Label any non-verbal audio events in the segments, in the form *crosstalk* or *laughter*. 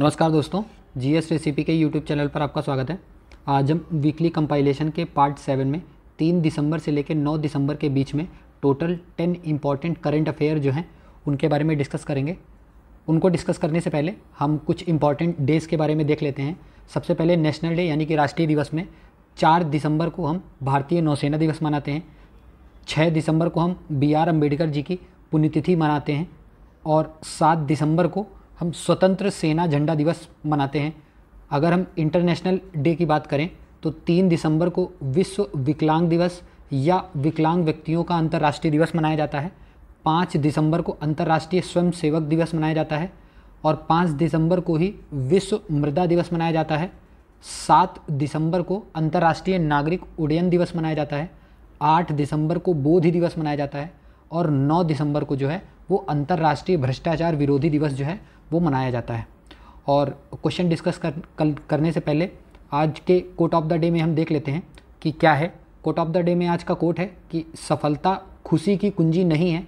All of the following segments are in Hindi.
नमस्कार दोस्तों जीएस रेसिपी के यूट्यूब चैनल पर आपका स्वागत है आज हम वीकली कंपाइलेशन के पार्ट सेवन में तीन दिसंबर से लेकर नौ दिसंबर के बीच में total ten important current affair जो हैं उनके बारे में डिस्कस करेंगे उनको डिस्कस करने से पहले हम कुछ इंपॉर्टेंट डेज़ के बारे में देख लेते हैं सबसे पहले नेशनल डे यानी कि राष्ट्रीय दिवस में चार दिसंबर को हम भारतीय नौसेना दिवस मनाते हैं छः दिसंबर को हम बी आर अम्बेडकर जी की पुण्यतिथि मनाते हैं और सात दिसंबर को हम स्वतंत्र सेना झंडा दिवस मनाते हैं अगर हम इंटरनेशनल डे की बात करें तो तीन दिसंबर को विश्व विकलांग दिवस या विकलांग व्यक्तियों का अंतर्राष्ट्रीय दिवस मनाया जाता है पाँच दिसंबर को अंतर्राष्ट्रीय स्वयं सेवक दिवस मनाया जाता है और पाँच दिसंबर को ही विश्व मृदा दिवस मनाया जाता है सात दिसंबर को अंतर्राष्ट्रीय नागरिक उड्डयन दिवस मनाया जाता है आठ दिसंबर को बोधि दिवस मनाया जाता है और नौ दिसंबर को जो है वो अंतर्राष्ट्रीय भ्रष्टाचार विरोधी दिवस जो है वो मनाया जाता है और क्वेश्चन डिस्कस कर, कर करने से पहले आज के कोट ऑफ द डे में हम देख लेते हैं कि क्या है कोट ऑफ द डे में आज का कोट है कि सफलता खुशी की कुंजी नहीं है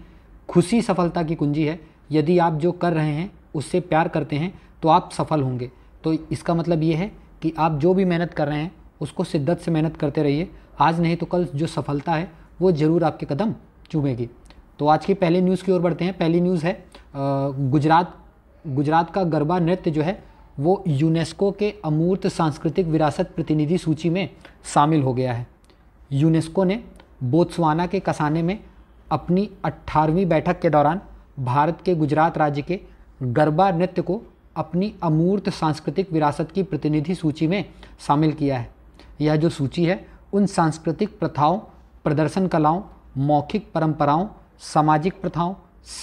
खुशी सफलता की कुंजी है यदि आप जो कर रहे हैं उससे प्यार करते हैं तो आप सफल होंगे तो इसका मतलब ये है कि आप जो भी मेहनत कर रहे हैं उसको शिद्दत से मेहनत करते रहिए आज नहीं तो कल जो सफलता है वो ज़रूर आपके कदम चूमेगी तो आज की पहली न्यूज़ की ओर बढ़ते हैं पहली न्यूज़ है गुजरात गुजरात का गरबा नृत्य जो है वो यूनेस्को के अमूर्त सांस्कृतिक विरासत प्रतिनिधि सूची में शामिल हो गया है यूनेस्को ने बोत्सवाना के कसाने में अपनी 18वीं बैठक के दौरान भारत के गुजरात राज्य के गरबा नृत्य को अपनी अमूर्त सांस्कृतिक विरासत की प्रतिनिधि सूची में शामिल किया है यह जो सूची है उन सांस्कृतिक प्रथाओं प्रदर्शन कलाओं मौखिक परंपराओं सामाजिक प्रथाओं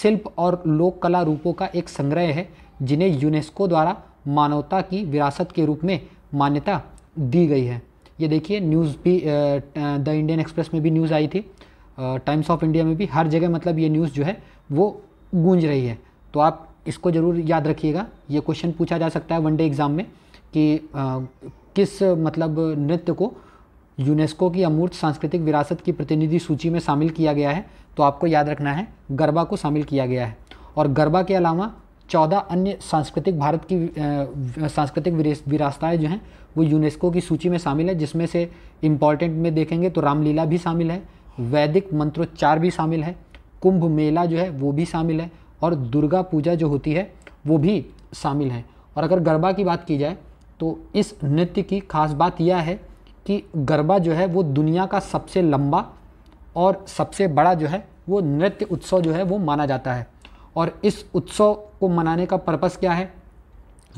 शिल्प और लोक कला रूपों का एक संग्रह है जिन्हें यूनेस्को द्वारा मानवता की विरासत के रूप में मान्यता दी गई है ये देखिए न्यूज़ भी द इंडियन एक्सप्रेस में भी न्यूज़ आई थी टाइम्स ऑफ इंडिया में भी हर जगह मतलब ये न्यूज़ जो है वो गूंज रही है तो आप इसको ज़रूर याद रखिएगा ये क्वेश्चन पूछा जा सकता है वनडे एग्ज़ाम में कि आ, किस मतलब नृत्य को यूनेस्को की अमूर्त सांस्कृतिक विरासत की प्रतिनिधि सूची में शामिल किया गया है तो आपको याद रखना है गरबा को शामिल किया गया है और गरबा के अलावा चौदह अन्य सांस्कृतिक भारत की सांस्कृतिक विरासताएँ जो हैं वो यूनेस्को की सूची में शामिल है जिसमें से इम्पॉर्टेंट में देखेंगे तो रामलीला भी शामिल है वैदिक मंत्रोच्चार भी शामिल है कुंभ मेला जो है वो भी शामिल है और दुर्गा पूजा जो होती है वो भी शामिल है और अगर गरबा की बात की जाए तो इस नृत्य की खास बात यह है कि गरबा जो है वो दुनिया का सबसे लंबा और सबसे बड़ा जो है वो नृत्य उत्सव जो है वो माना जाता है और इस उत्सव को मनाने का पर्पस क्या है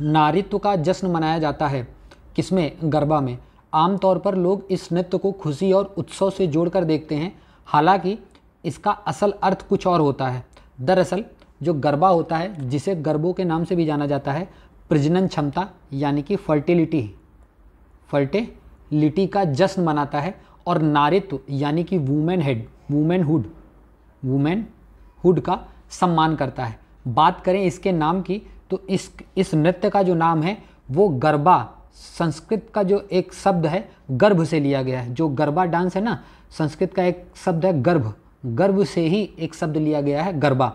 नारित्व का जश्न मनाया जाता है किसमें गरबा में आमतौर पर लोग इस नृत्य को खुशी और उत्सव से जोड़कर देखते हैं हालांकि इसका असल अर्थ कुछ और होता है दरअसल जो गरबा होता है जिसे गरबों के नाम से भी जाना जाता है प्रजनन क्षमता यानी कि फर्टिलिटी फर्टिलिटी का जश्न मनाता है और नारित्व यानी कि वुमेन हेड वुमेनहुड हुड का सम्मान करता है बात करें इसके नाम की तो इस इस नृत्य का जो नाम है वो गरबा संस्कृत का जो एक शब्द है गर्भ से लिया गया है जो गरबा डांस है ना संस्कृत का एक शब्द है गर्भ गर्भ से ही एक शब्द लिया गया है गरबा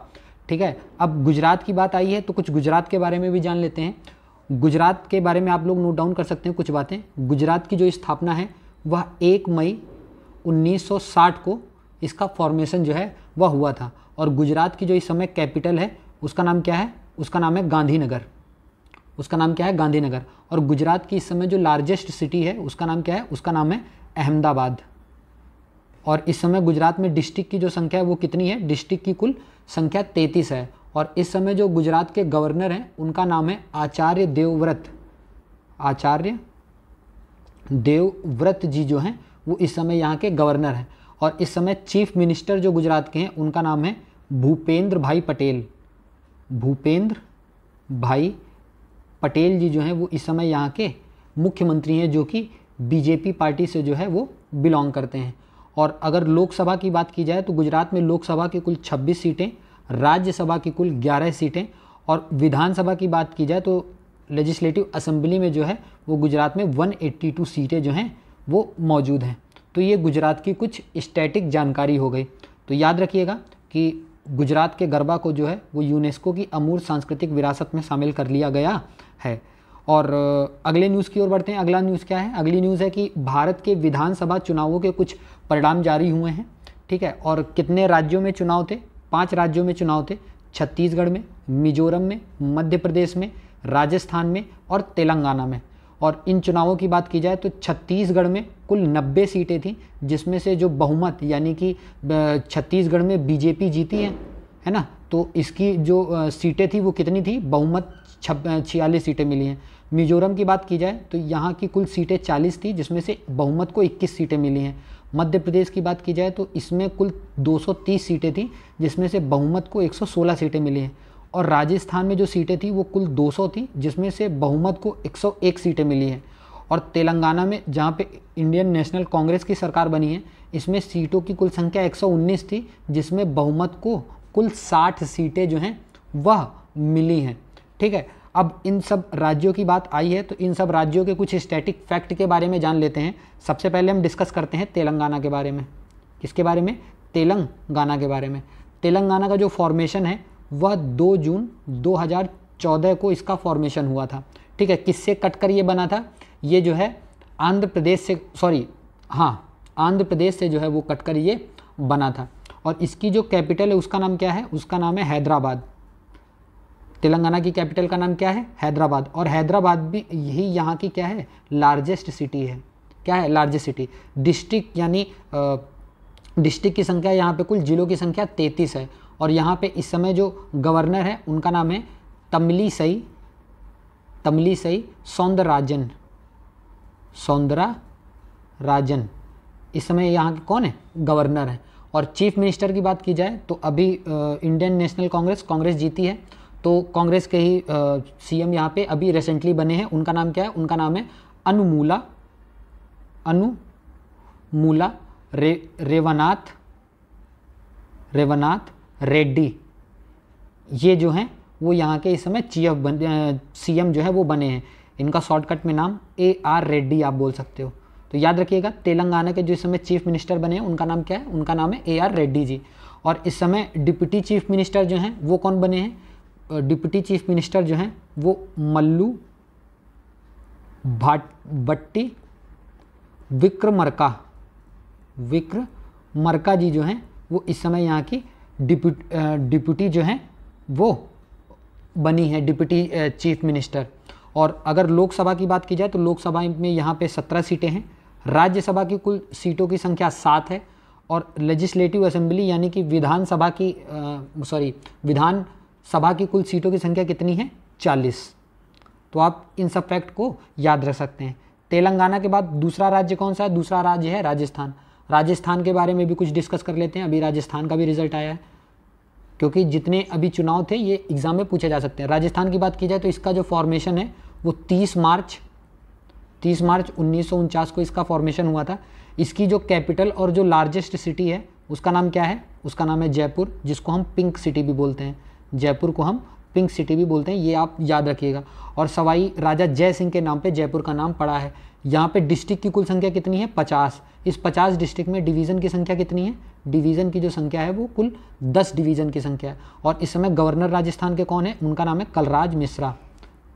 ठीक है अब गुजरात की बात आई है तो कुछ गुजरात के बारे में भी जान लेते हैं गुजरात के बारे में आप लोग नोट डाउन कर सकते हैं कुछ बातें गुजरात की जो स्थापना है वह एक मई 1960 को इसका फॉर्मेशन जो है वह हुआ था और गुजरात की जो इस समय कैपिटल है उसका नाम क्या है उसका नाम है गांधीनगर उसका नाम क्या है गांधीनगर और गुजरात की इस समय जो लार्जेस्ट सिटी है उसका नाम क्या है उसका नाम है अहमदाबाद और इस समय गुजरात में डिस्ट्रिक्ट की जो संख्या है वो कितनी है डिस्ट्रिक्ट की कुल संख्या तैंतीस है और इस समय जो गुजरात के गवर्नर हैं उनका नाम है आचार्य देवव्रत आचार्य देवव्रत जी जो हैं वो इस समय यहाँ के गवर्नर हैं और इस समय चीफ मिनिस्टर जो गुजरात के हैं उनका नाम है भूपेंद्र भाई पटेल भूपेंद्र भाई पटेल जी जो हैं वो इस समय यहाँ के मुख्यमंत्री हैं जो कि बीजेपी पार्टी से जो है वो बिलोंग करते हैं और अगर लोकसभा की बात की जाए तो गुजरात में लोकसभा की कुल 26 सीटें राज्यसभा की कुल 11 सीटें और विधानसभा की बात की जाए तो लेजिस्लेटिव असम्बली में जो है वो गुजरात में 182 सीटें जो हैं वो मौजूद हैं तो ये गुजरात की कुछ स्टैटिक जानकारी हो गई तो याद रखिएगा कि गुजरात के गरबा को जो है वो यूनेस्को की अमूर सांस्कृतिक विरासत में शामिल कर लिया गया है और अगले न्यूज़ की ओर बढ़ते हैं अगला न्यूज़ क्या है अगली न्यूज़ है कि भारत के विधानसभा चुनावों के कुछ परिणाम जारी हुए हैं ठीक है और कितने राज्यों में चुनाव थे पाँच राज्यों में चुनाव थे छत्तीसगढ़ में मिजोरम में मध्य प्रदेश में राजस्थान में और तेलंगाना में और इन चुनावों की बात की जाए तो छत्तीसगढ़ में कुल 90 सीटें थीं जिसमें से जो बहुमत यानी कि छत्तीसगढ़ में बीजेपी जीती है है ना तो इसकी जो सीटें थी वो कितनी थी बहुमत छब छियालीस सीटें मिली हैं मिजोरम की बात की जाए तो यहाँ की कुल सीटें 40 थी जिसमें से बहुमत को 21 सीटें मिली हैं मध्य प्रदेश की बात की जाए तो इसमें कुल 230 सीटें थी जिसमें से बहुमत को 116 सीटें मिली हैं और राजस्थान में जो सीटें थी वो कुल 200 थी जिसमें से बहुमत को 101 सीटें मिली हैं और तेलंगाना में जहाँ पे इंडियन नेशनल कांग्रेस की सरकार बनी है इसमें सीटों की कुल संख्या 119 थी जिसमें बहुमत को कुल 60 सीटें जो हैं वह मिली हैं ठीक है अब इन सब राज्यों की बात आई है तो इन सब राज्यों के कुछ स्टैटिक फैक्ट के बारे में जान लेते हैं सबसे पहले हम डिस्कस करते हैं तेलंगाना के बारे में किसके बारे में तेलंगाना के बारे में तेलंगाना का जो फॉर्मेशन है वह 2 जून 2014 को इसका फॉर्मेशन हुआ था ठीक है किससे कट कर ये बना था ये जो है आंध्र प्रदेश से सॉरी हाँ आंध्र प्रदेश से जो है वो कट कर ये बना था और इसकी जो कैपिटल है उसका नाम क्या है उसका नाम है हैदराबाद तेलंगाना की कैपिटल का नाम क्या है हैदराबाद और हैदराबाद भी यही यहाँ की क्या है लार्जेस्ट सिटी है क्या है लार्जेस्ट सिटी डिस्ट्रिक्ट यानी डिस्ट्रिक्ट की संख्या यहाँ पे कुल जिलों की संख्या 33 है और यहाँ पे इस समय जो गवर्नर है उनका नाम है तमली सई तमली सई सौंदराजन सौंदरा राजन इस समय यहाँ के कौन है गवर्नर है और चीफ मिनिस्टर की बात की जाए तो अभी इंडियन नेशनल कांग्रेस कांग्रेस जीती है तो कांग्रेस के ही सीएम यहाँ पे अभी रिसेंटली बने हैं उनका नाम क्या है उनका नाम है अनुमूला अनुमूला रे रेवनाथ रेवनाथ रेड्डी ये जो हैं वो यहाँ के इस समय चीएफ बन सी जो है वो बने हैं इनका शॉर्टकट में नाम ए आर रेड्डी आप बोल सकते हो तो याद रखिएगा तेलंगाना के जो इस समय चीफ मिनिस्टर बने हैं उनका नाम क्या है उनका नाम है ए आर रेड्डी जी और इस समय डिप्टी चीफ मिनिस्टर जो हैं वो कौन बने हैं डिप्टी चीफ मिनिस्टर जो हैं वो मल्लू भाट बट्टी विक्रमरका विक्रमरका जी जो हैं वो इस समय यहाँ की डिप्यूट डिप्यूटी जो हैं वो बनी है डिप्यूटी चीफ मिनिस्टर और अगर लोकसभा की बात की जाए तो लोकसभा में यहाँ पे सत्रह सीटें हैं राज्यसभा की कुल सीटों की संख्या सात है और लेजिस्लेटिव असेंबली यानी कि विधानसभा की सॉरी विधानसभा की कुल सीटों की संख्या कितनी है चालीस तो आप इन सब फैक्ट को याद रख सकते हैं तेलंगाना के बाद दूसरा राज्य कौन सा है दूसरा राज्य है राजस्थान राजस्थान के बारे में भी कुछ डिस्कस कर लेते हैं अभी राजस्थान का भी रिजल्ट आया है क्योंकि जितने अभी चुनाव थे ये एग्ज़ाम में पूछे जा सकते हैं राजस्थान की बात की जाए तो इसका जो फॉर्मेशन है वो तीस मार्च तीस मार्च उन्नीस को इसका फॉर्मेशन हुआ था इसकी जो कैपिटल और जो लार्जेस्ट सिटी है उसका नाम क्या है उसका नाम है जयपुर जिसको हम पिंक सिटी भी बोलते हैं जयपुर को हम पिंक सिटी भी बोलते हैं ये आप याद रखिएगा और सवाई राजा जय सिंह के नाम पे जयपुर का नाम पड़ा है यहाँ पे डिस्ट्रिक्ट की कुल संख्या कितनी है पचास इस पचास डिस्ट्रिक्ट में डिवीज़न की संख्या कितनी है डिवीज़न की जो संख्या है वो कुल दस डिवीज़न की संख्या है और इस समय गवर्नर राजस्थान के कौन है उनका नाम है कलराज मिश्रा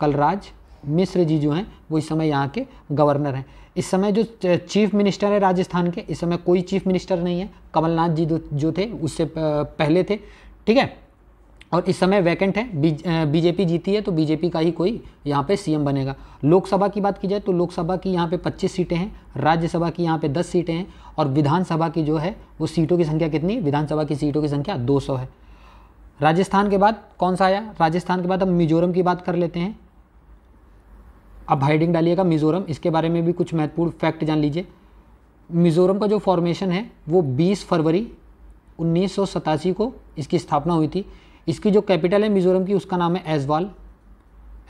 कलराज मिश्र जी जो हैं वो इस समय यहाँ के गवर्नर हैं इस समय जो चीफ मिनिस्टर है राजस्थान के इस समय कोई चीफ मिनिस्टर नहीं है कमलनाथ जी जो थे उससे पहले थे ठीक है और इस समय वैकेंट है बीजेपी जीती है तो बीजेपी का ही कोई यहाँ पे सीएम बनेगा लोकसभा की बात की जाए तो लोकसभा की यहाँ पे 25 सीटें हैं राज्यसभा की यहाँ पे 10 सीटें हैं और विधानसभा की जो है वो सीटों की संख्या कितनी विधानसभा की सीटों की संख्या 200 है राजस्थान के बाद कौन सा आया राजस्थान के बाद हम मिजोरम की बात कर लेते हैं अब हाइडिंग डालिएगा मिजोरम इसके बारे में भी कुछ महत्वपूर्ण फैक्ट जान लीजिए मिजोरम का जो फॉर्मेशन है वो बीस फरवरी उन्नीस को इसकी स्थापना हुई थी इसकी जो कैपिटल है मिजोरम की उसका नाम है एजवाल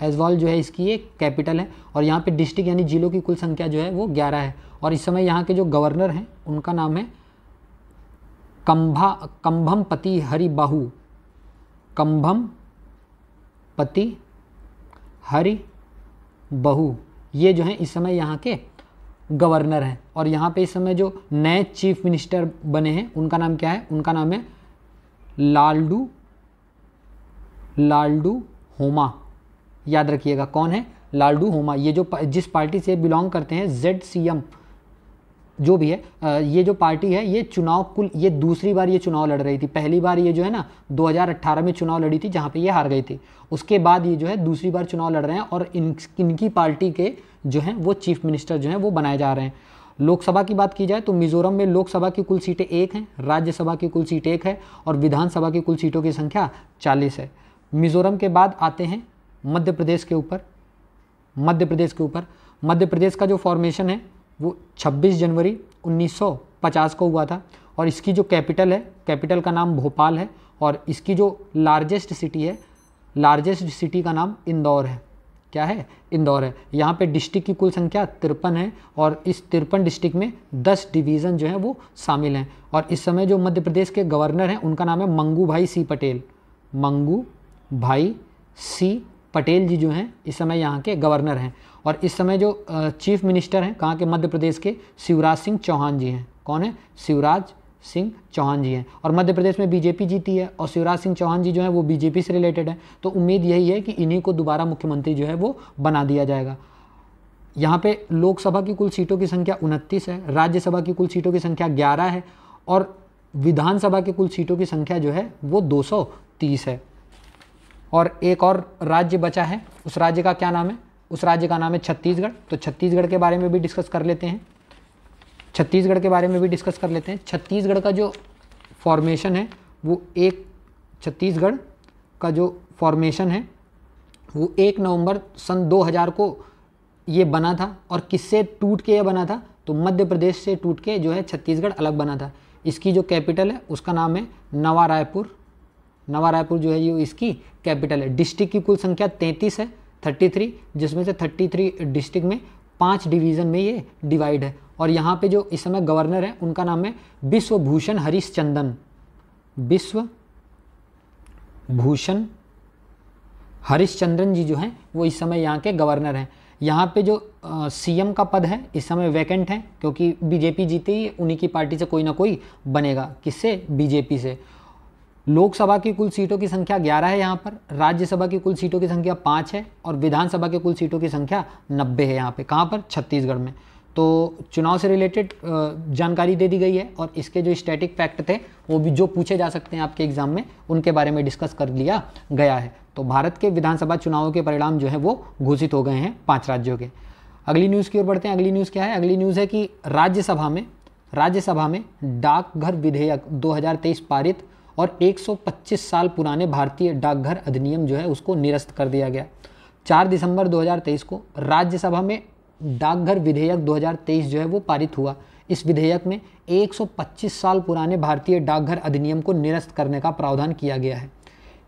एजवाल जो है इसकी ये कैपिटल है और यहाँ पे डिस्ट्रिक्ट यानी जिलों की कुल संख्या जो है वो ग्यारह है और इस समय यहाँ के जो गवर्नर हैं उनका नाम है कंभा कंभम पति हरिबाहू कंभम पति हरि बहू ये जो है इस समय यहाँ के गवर्नर हैं और यहाँ पे इस समय जो नए चीफ मिनिस्टर बने हैं उनका नाम क्या है उनका नाम है लालडू लालडू होमा याद रखिएगा कौन है लालडू होमा ये जो जिस पार्टी से बिलोंग करते हैं जेड सी एम जो भी है ये जो पार्टी है ये चुनाव कुल ये दूसरी बार ये चुनाव लड़ रही थी पहली बार ये जो है ना 2018 में चुनाव लड़ी थी जहाँ पे ये हार गई थी उसके बाद ये जो है दूसरी बार चुनाव लड़ रहे हैं और इन इनकी पार्टी के जो हैं वो चीफ मिनिस्टर जो हैं वो बनाए जा रहे हैं लोकसभा की बात की जाए तो मिजोरम में लोकसभा की कुल सीटें एक हैं राज्यसभा की कुल सीट एक है और विधानसभा की कुल सीटों की संख्या चालीस है मिज़ोरम के बाद आते हैं मध्य प्रदेश के ऊपर मध्य प्रदेश के ऊपर मध्य प्रदेश का जो फॉर्मेशन है वो 26 जनवरी 1950 को हुआ था और इसकी जो कैपिटल है कैपिटल का नाम भोपाल है और इसकी जो लार्जेस्ट सिटी है लार्जेस्ट सिटी का नाम इंदौर है क्या है इंदौर है यहाँ पे डिस्ट्रिक्ट की कुल संख्या तिरपन है और इस तिरपन डिस्ट्रिक्ट में 10 डिवीज़न जो है वो शामिल हैं और इस समय जो मध्य प्रदेश के गवर्नर हैं उनका नाम है मंगू भाई सी पटेल मंगू भाई सी पटेल जी जो हैं इस समय यहाँ के गवर्नर हैं और इस समय जो चीफ मिनिस्टर हैं कहाँ के मध्य प्रदेश के शिवराज सिंह चौहान जी हैं कौन है शिवराज सिंह चौहान जी हैं और मध्य प्रदेश में बीजेपी जीती है और शिवराज सिंह चौहान जी जो हैं वो बीजेपी से रिलेटेड हैं तो उम्मीद यही है कि इन्हीं को दोबारा मुख्यमंत्री जो है वो बना दिया जाएगा यहाँ पे लोकसभा की कुल सीटों की संख्या उनतीस है राज्यसभा की कुल सीटों की संख्या ग्यारह है और विधानसभा की कुल सीटों की संख्या जो है वो दो है और एक और राज्य बचा है उस राज्य का क्या नाम है उस राज्य का नाम है छत्तीसगढ़ तो छत्तीसगढ़ के बारे में भी डिस्कस कर लेते हैं छत्तीसगढ़ के बारे में भी डिस्कस कर लेते हैं छत्तीसगढ़ का जो फॉर्मेशन है वो एक छत्तीसगढ़ का जो फॉर्मेशन है वो एक नवंबर सन 2000 को ये बना था और किससे टूट के ये बना था तो मध्य प्रदेश से टूट के जो है छत्तीसगढ़ अलग बना था इसकी जो कैपिटल है उसका नाम है नवा रायपुर नवा रायपुर जो है ये इसकी कैपिटल है डिस्ट्रिक्ट की कुल संख्या तैंतीस है 33 जिसमें से 33 डिस्ट्रिक्ट में पांच डिवीज़न में ये डिवाइड है और यहाँ पे जो इस समय गवर्नर है उनका नाम है विश्वभूषण हरिश्चंदन विश्व भूषण हरिश्चंद्रन जी जो हैं वो इस समय यहाँ के गवर्नर हैं यहाँ पे जो सीएम का पद है इस समय वैकेंट है क्योंकि बीजेपी जीते ही उन्हीं की पार्टी से कोई ना कोई बनेगा किससे बीजेपी से लोकसभा की कुल सीटों की संख्या 11 है यहाँ पर राज्यसभा की कुल सीटों की संख्या 5 है और विधानसभा की कुल सीटों की संख्या 90 है यहाँ पे कहाँ पर छत्तीसगढ़ में तो चुनाव से रिलेटेड जानकारी दे दी गई है और इसके जो स्टैटिक फैक्ट थे वो भी जो पूछे जा सकते हैं आपके एग्जाम में उनके बारे में डिस्कस कर लिया गया है तो भारत के विधानसभा चुनावों के परिणाम जो है वो घोषित हो गए हैं पाँच राज्यों के अगली न्यूज़ की ओर बढ़ते हैं अगली न्यूज़ क्या है अगली न्यूज़ है कि राज्यसभा में राज्यसभा में डाकघर विधेयक दो पारित और 125 साल पुराने भारतीय डाकघर अधिनियम जो है उसको निरस्त कर दिया गया 4 दिसंबर 2023 को राज्यसभा में डाकघर विधेयक 2023 जो है वो पारित हुआ इस विधेयक में 125 साल पुराने भारतीय डाकघर अधिनियम को निरस्त करने का प्रावधान किया गया है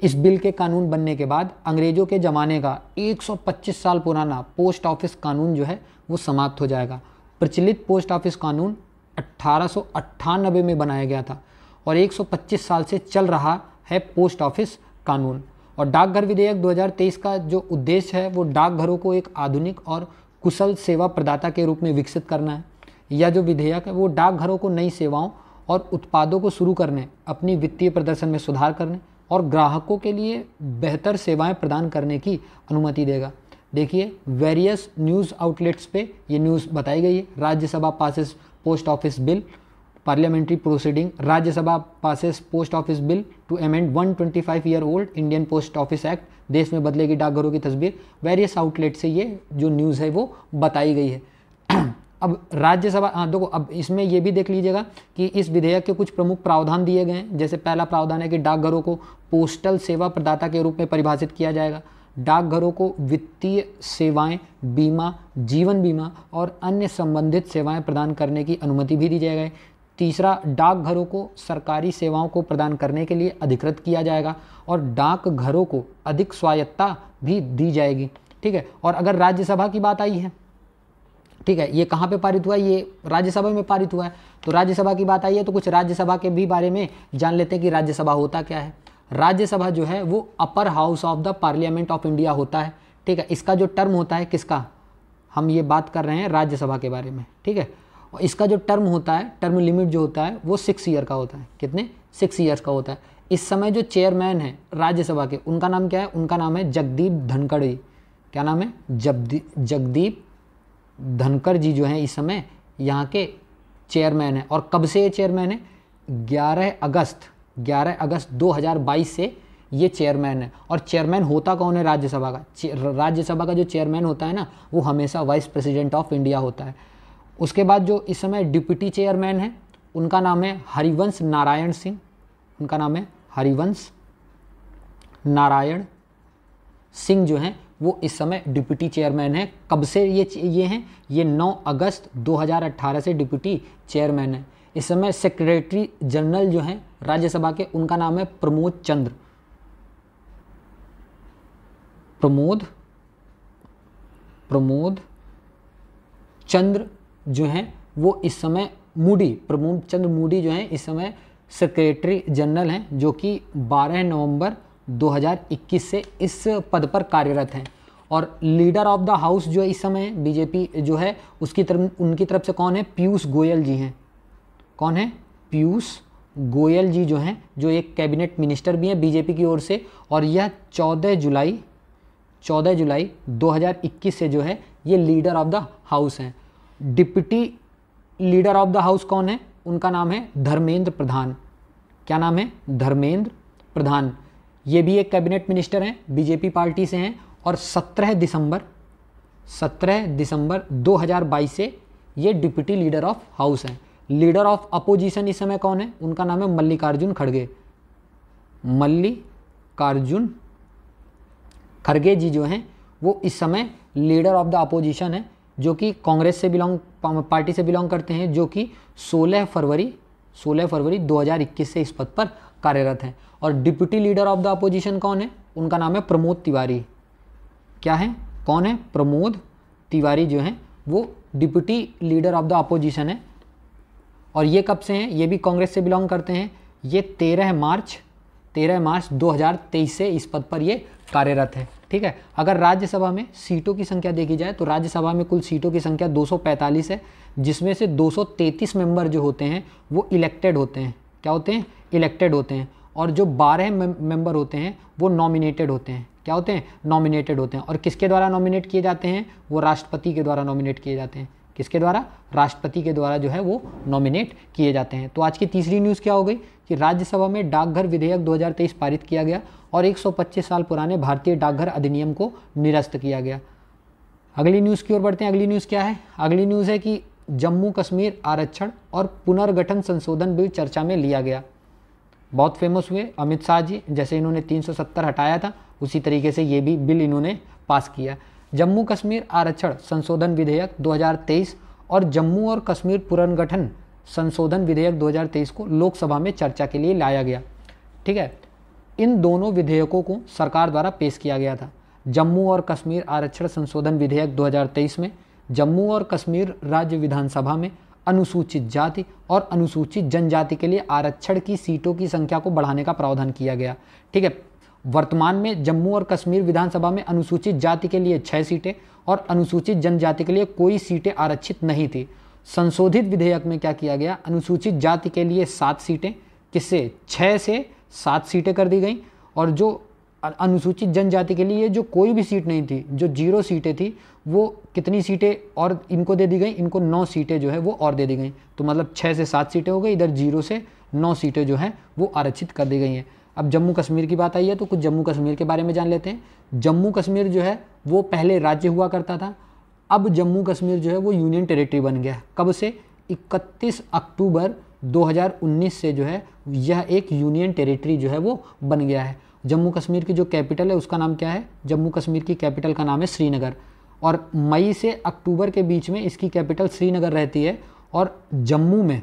इस बिल के कानून बनने के बाद अंग्रेजों के ज़माने का 125 साल पुराना पोस्ट ऑफिस कानून जो है वो समाप्त हो जाएगा प्रचलित पोस्ट ऑफिस कानून अट्ठारह में बनाया गया था और 125 साल से चल रहा है पोस्ट ऑफिस कानून और डाकघर विधेयक 2023 का जो उद्देश्य है वो डाकघरों को एक आधुनिक और कुशल सेवा प्रदाता के रूप में विकसित करना है यह जो विधेयक है वो डाकघरों को नई सेवाओं और उत्पादों को शुरू करने अपनी वित्तीय प्रदर्शन में सुधार करने और ग्राहकों के लिए बेहतर सेवाएं प्रदान करने की अनुमति देगा देखिए वेरियस न्यूज़ आउटलेट्स पे ये न्यूज़ बताई गई है Rajya Sabha passes post office bill parliamentary proceeding Rajya Sabha passes post office bill to amend one twenty five year old Indian post office act देश में बदलेगी डाकघरों की तस्वीर वेरियस आउटलेट से ये जो न्यूज़ है वो बताई गई है *clears throat* अब राज्यसभा हाँ देखो अब इसमें ये भी देख लीजिएगा कि इस विधेयक के कुछ प्रमुख प्रावधान दिए गए हैं जैसे पहला प्रावधान है कि डाकघरों को पोस्टल सेवा प्रदाता के रूप में परिभाषित किया जाएगा डाकघरों को वित्तीय सेवाएं बीमा जीवन बीमा और अन्य संबंधित सेवाएं प्रदान करने की अनुमति भी दी जाएगी तीसरा डाकघरों को सरकारी सेवाओं को प्रदान करने के लिए अधिकृत किया जाएगा और डाकघरों को अधिक स्वायत्ता भी दी जाएगी ठीक है और अगर राज्यसभा की बात आई है ठीक है ये कहाँ पे पारित हुआ है ये राज्यसभा में पारित हुआ है तो राज्यसभा की बात आई है तो कुछ राज्यसभा के भी बारे में जान लेते हैं कि राज्यसभा होता क्या है राज्यसभा जो है वो upper house of the parliament of India होता है ठीक है इसका जो टर्म होता है किसका हम ये बात कर रहे हैं राज्यसभा के बारे में ठीक है और इसका जो टर्म होता है टर्म लिमिट जो होता है वो सिक्स ईयर का होता है कितने सिक्स ईयर्स का होता है इस समय जो चेयरमैन है राज्यसभा के उनका नाम क्या है उनका नाम है जगदीप धनखड़ जी क्या नाम है जगदीप जगदीप धनखड़ जी जो हैं इस समय यहाँ के चेयरमैन है और कब से ये चेयरमैन है 11 अगस्त 11 अगस्त 2022 से ये चेयरमैन है और चेयरमैन होता कौन है राज्यसभा का राज्यसभा का जो चेयरमैन होता है ना वो हमेशा वाइस प्रेसिडेंट ऑफ इंडिया होता है उसके बाद जो इस समय डिप्टी चेयरमैन है उनका नाम है हरिवंश नारायण सिंह उनका नाम है हरिवंश नारायण सिंह जो हैं वो इस समय डिप्टी चेयरमैन हैं कब से ये ये हैं ये 9 अगस्त 2018 से डिप्टी चेयरमैन हैं इस समय सेक्रेटरी जनरल जो हैं राज्यसभा के उनका नाम है प्रमोद चंद्र प्रमोद प्रमोद चंद्र जो हैं वो इस समय मूडी प्रमोद चंद्र मूडी जो हैं इस समय सेक्रेटरी जनरल हैं जो कि 12 नवंबर 2021 से इस पद पर कार्यरत हैं और लीडर ऑफ द हाउस जो इस समय बीजेपी जो है उसकी तरफ उनकी तरफ से कौन है पीयूष गोयल जी हैं कौन है पीयूष गोयल जी जो हैं जो एक कैबिनेट मिनिस्टर भी हैं बीजेपी की ओर से और यह 14 जुलाई 14 जुलाई 2021 से जो है ये लीडर ऑफ द हाउस हैं deputy leader of the house कौन है उनका नाम है धर्मेंद्र प्रधान क्या नाम है धर्मेंद्र प्रधान ये भी एक कैबिनेट मिनिस्टर हैं बीजेपी पार्टी से हैं और 17 दिसंबर 17 दिसंबर 2022 से ये डिप्टी लीडर ऑफ हाउस हैं लीडर ऑफ अपोजिशन इस समय कौन है उनका नाम है मल्लिकार्जुन खड़गे मल्लिकार्जुन खड़गे जी जो हैं वो इस समय लीडर ऑफ द अपोजिशन है जो कि कांग्रेस से बिलोंग पार्टी से बिलोंग करते हैं जो कि 16 फरवरी 16 फरवरी 2021 से इस पद पर कार्यरत हैं और deputy leader of the opposition कौन है उनका नाम है प्रमोद तिवारी क्या है कौन है प्रमोद तिवारी जो हैं वो deputy leader of the opposition है और ये कब से हैं ये भी कांग्रेस से बिलोंग करते हैं ये तेरह मार्च तेरह मार्च 2023 से इस पद पर ये कार्यरत है ठीक है अगर राज्यसभा में सीटों की संख्या देखी जाए तो राज्यसभा में कुल सीटों की संख्या 245 है जिसमें से 233 मेंबर जो होते हैं वो इलेक्टेड होते हैं क्या होते हैं इलेक्टेड होते हैं और जो 12 मेंबर होते हैं वो नॉमिनेटेड होते हैं क्या होते हैं नॉमिनेटेड होते हैं और किसके द्वारा नॉमिनेट किए जाते हैं वो राष्ट्रपति के द्वारा नॉमिनेट किए जाते हैं किसके द्वारा राष्ट्रपति के द्वारा जो है वो नॉमिनेट किए जाते हैं तो आज की तीसरी न्यूज़ क्या हो गई कि राज्यसभा में डाकघर विधेयक 2023 पारित किया गया और 125 साल पुराने भारतीय डाकघर अधिनियम को निरस्त किया गया अगली न्यूज़ की ओर बढ़ते हैं अगली न्यूज़ क्या है अगली न्यूज़ है कि जम्मू कश्मीर आरक्षण और पुनर्गठन संशोधन बिल चर्चा में लिया गया बहुत फेमस हुए अमित शाह जी जैसे इन्होंने 370 हटाया था उसी तरीके से ये भी बिल इन्होंने पास किया जम्मू कश्मीर आरक्षण संशोधन विधेयक 2023 और जम्मू और कश्मीर पुनर्गठन संशोधन विधेयक 2023 को लोकसभा में चर्चा के लिए लाया गया ठीक है इन दोनों विधेयकों को सरकार द्वारा पेश किया गया था जम्मू और कश्मीर आरक्षण संशोधन विधेयक 2023 में जम्मू और कश्मीर राज्य विधानसभा में अनुसूचित जाति और अनुसूचित जनजाति के लिए आरक्षण की सीटों की संख्या को बढ़ाने का प्रावधान किया गया ठीक है वर्तमान में जम्मू और कश्मीर विधानसभा में अनुसूचित जाति के लिए छः सीटें और अनुसूचित जनजाति के लिए कोई सीटें आरक्षित नहीं थी संशोधित विधेयक में क्या किया गया अनुसूचित जाति के लिए सात सीटें किससे छः से सात सीटें कर दी गई और जो अनुसूचित जनजाति के लिए जो कोई भी सीट नहीं थी जो जीरो सीटें थी वो कितनी सीटें और इनको दे दी गई इनको नौ सीटें जो है वो और दे दी गई तो मतलब छः से सात सीटें हो गई इधर जीरो से नौ सीटें जो हैं वो आरक्षित कर दी गई हैं अब जम्मू कश्मीर की बात आई है तो कुछ जम्मू कश्मीर के बारे में जान लेते हैं जम्मू कश्मीर जो है वो पहले राज्य हुआ करता था अब जम्मू कश्मीर जो है वो यूनियन टेरिटरी बन गया कब से 31 अक्टूबर 2019 से जो है यह एक यूनियन टेरिटरी जो है वो बन गया है जम्मू कश्मीर की जो कैपिटल है उसका नाम क्या है जम्मू कश्मीर की कैपिटल का नाम है श्रीनगर और मई से अक्टूबर के बीच में इसकी कैपिटल श्रीनगर रहती है और जम्मू में